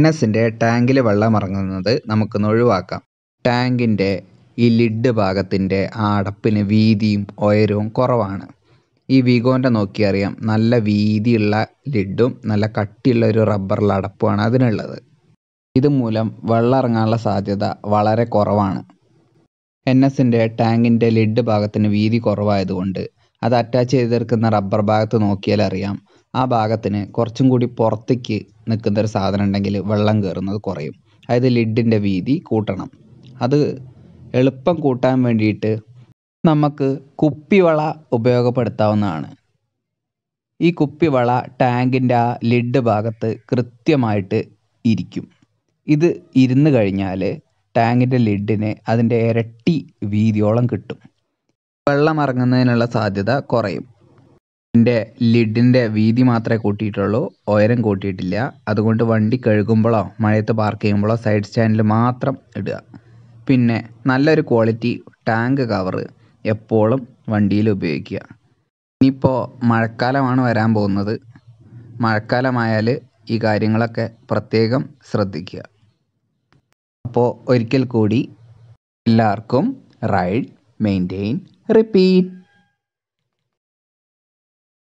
ഫിറ്റ്നസിൻ്റെ ടാങ്കിൽ വെള്ളം ഇറങ്ങുന്നത് നമുക്കൊന്ന് ഒഴിവാക്കാം ടാങ്കിൻ്റെ ഈ ലിഡ് ഭാഗത്തിൻ്റെ ആ അടപ്പിന് വീതിയും ഉയരവും കുറവാണ് ഈ വിഗോൻ്റെ നോക്കിയറിയാം നല്ല വീതിയുള്ള ലിഡും നല്ല കട്ടിയുള്ള ഒരു റബ്ബറുള്ള അടപ്പുമാണ് അതിനുള്ളത് ഇതുമൂലം വെള്ളം ഇറങ്ങാനുള്ള സാധ്യത വളരെ കുറവാണ് എൻ എസിൻ്റെ ടാങ്കിൻ്റെ ലിഡ് ഭാഗത്തിന് വീതി കുറവായതുകൊണ്ട് അത് അറ്റാച്ച് ചെയ്തിരിക്കുന്ന റബ്ബർ ഭാഗത്ത് നോക്കിയാൽ അറിയാം ആ ഭാഗത്തിന് കുറച്ചും കൂടി പുറത്തേക്ക് നിൽക്കുന്ന ഒരു സാധനം ഉണ്ടെങ്കിൽ വെള്ളം കയറുന്നത് കുറയും അതായത് ലിഡിൻ്റെ വീതി കൂട്ടണം അത് എളുപ്പം കൂട്ടാൻ വേണ്ടിയിട്ട് നമുക്ക് കുപ്പിവള ഉപയോഗപ്പെടുത്താവുന്നതാണ് ഈ കുപ്പിവള ടാങ്കിൻ്റെ ആ ലിഡ് ഭാഗത്ത് കൃത്യമായിട്ട് ഇരിക്കും ഇത് ഇരുന്ന് കഴിഞ്ഞാൽ ടാങ്കിൻ്റെ ലിഡിന് അതിൻ്റെ ഇരട്ടി വീതിയോളം കിട്ടും വെള്ളം ഇറങ്ങുന്നതിനുള്ള സാധ്യത കുറയും എൻ്റെ ലിഡിൻ്റെ വീതി മാത്രമേ കൂട്ടിയിട്ടുള്ളൂ ഉയരം കൂട്ടിയിട്ടില്ല അതുകൊണ്ട് വണ്ടി കഴുകുമ്പോഴോ മഴയത്ത് പാർക്ക് ചെയ്യുമ്പോഴോ സൈഡ് സ്റ്റാൻഡിൽ മാത്രം ഇടുക പിന്നെ നല്ലൊരു ക്വാളിറ്റി ടാങ്ക് കവറ് എപ്പോഴും വണ്ടിയിൽ ഉപയോഗിക്കുക ഇനിയിപ്പോൾ മഴക്കാലമാണ് വരാൻ പോകുന്നത് മഴക്കാലമായാൽ ഈ കാര്യങ്ങളൊക്കെ പ്രത്യേകം ശ്രദ്ധിക്കുക അപ്പോൾ ഒരിക്കൽ കൂടി എല്ലാവർക്കും റൈഡ് maintain, repeat.